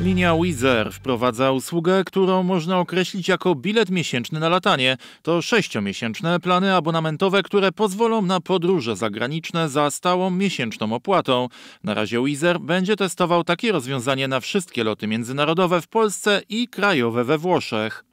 Linia Wizer wprowadza usługę, którą można określić jako bilet miesięczny na latanie. To sześciomiesięczne plany abonamentowe, które pozwolą na podróże zagraniczne za stałą miesięczną opłatą. Na razie Wizer będzie testował takie rozwiązanie na wszystkie loty międzynarodowe w Polsce i krajowe we Włoszech.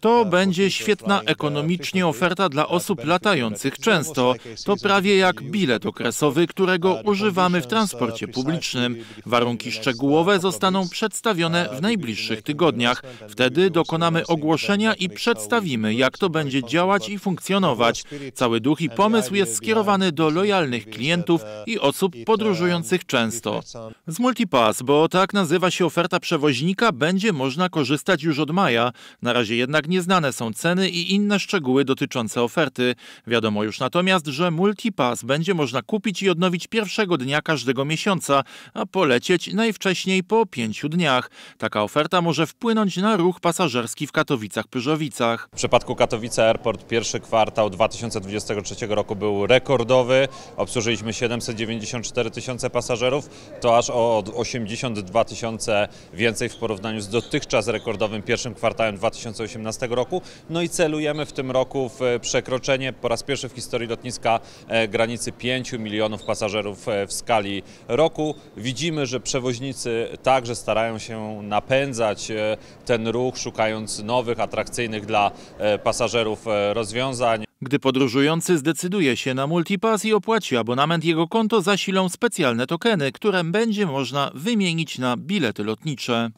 To będzie świetna ekonomicznie oferta dla osób latających często. To prawie jak bilet okresowy, którego używamy w transporcie publicznym. Warunki szczegółowe zostaną przedstawione w najbliższych tygodniach. Wtedy dokonamy ogłoszenia i przedstawimy, jak to będzie działać i funkcjonować. Cały duch i pomysł jest skierowany do lojalnych klientów i osób podróżujących często. Z Multipass, bo tak nazywa się oferta przewoźnika, będzie można korzystać korzystać już od maja. Na razie jednak nieznane są ceny i inne szczegóły dotyczące oferty. Wiadomo już natomiast, że Multipass będzie można kupić i odnowić pierwszego dnia każdego miesiąca, a polecieć najwcześniej po pięciu dniach. Taka oferta może wpłynąć na ruch pasażerski w Katowicach-Pyrzowicach. W przypadku Katowice Airport pierwszy kwartał 2023 roku był rekordowy. Obsłużyliśmy 794 tysiące pasażerów, to aż o 82 tysiące więcej w porównaniu z dotychczas rekordowym pierwszym kwartałem 2018 roku. No i celujemy w tym roku w e, przekroczenie po raz pierwszy w historii lotniska e, granicy 5 milionów pasażerów e, w skali roku. Widzimy, że przewoźnicy także starają się napędzać ten ruch, szukając nowych, atrakcyjnych dla pasażerów rozwiązań. Gdy podróżujący zdecyduje się na Multipass i opłaci abonament, jego konto zasilą specjalne tokeny, które będzie można wymienić na bilety lotnicze.